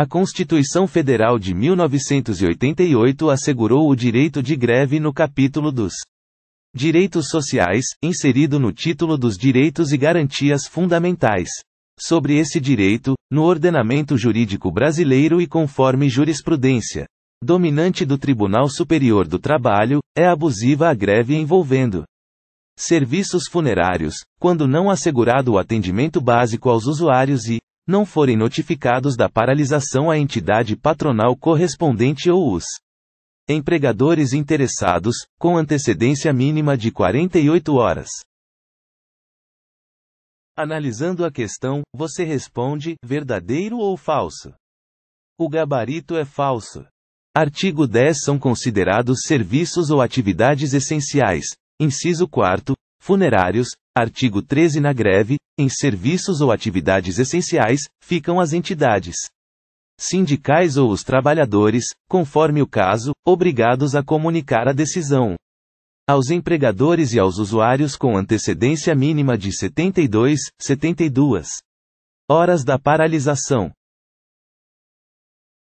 A Constituição Federal de 1988 assegurou o direito de greve no capítulo dos Direitos Sociais, inserido no título dos Direitos e Garantias Fundamentais. Sobre esse direito, no ordenamento jurídico brasileiro e conforme jurisprudência dominante do Tribunal Superior do Trabalho, é abusiva a greve envolvendo serviços funerários, quando não assegurado o atendimento básico aos usuários e não forem notificados da paralisação à entidade patronal correspondente ou os empregadores interessados, com antecedência mínima de 48 horas. Analisando a questão, você responde: verdadeiro ou falso? O gabarito é falso. Artigo 10 são considerados serviços ou atividades essenciais. Inciso 4, funerários, artigo 13 na greve, em serviços ou atividades essenciais, ficam as entidades sindicais ou os trabalhadores, conforme o caso, obrigados a comunicar a decisão aos empregadores e aos usuários com antecedência mínima de 72, 72 horas da paralisação.